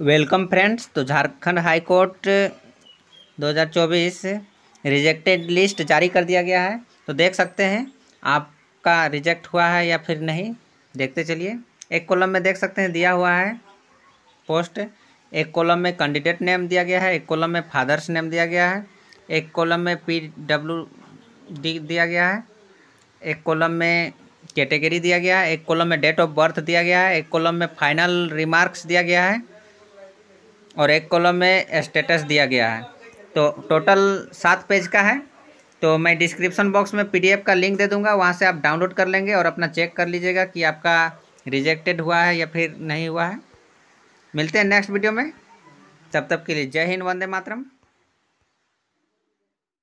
welcome friends तो Jharkhand high court 2024 rejected list जारी कर दिया गया है तो देख सकते हैं आपका रिजेक्ट हुआ है या फिर नहीं देखते चलिए एक कॉलम में देख सकते हैं दिया हुआ है पोस्ट एक कॉलम में कैंडिडेट नेम दिया गया है एक कॉलम में फादर्स नेम दिया गया है एक कॉलम में पी डब्ल्यू डी दिया गया है एक कॉलम में कैटेगरी दिया गया है एक कॉलम में डेट ऑफ बर्थ दिया गया है एक कॉलम में फाइनल रिमार्क्स दिया गया है और एक कॉलम में स्टेटस दिया गया है तो टोटल सात पेज का है तो मैं डिस्क्रिप्शन बॉक्स में पीडीएफ का लिंक दे दूंगा वहाँ से आप डाउनलोड कर लेंगे और अपना चेक कर लीजिएगा कि आपका रिजेक्टेड हुआ है या फिर नहीं हुआ है मिलते हैं नेक्स्ट वीडियो में तब तक के लिए जय हिंद वंदे मातरम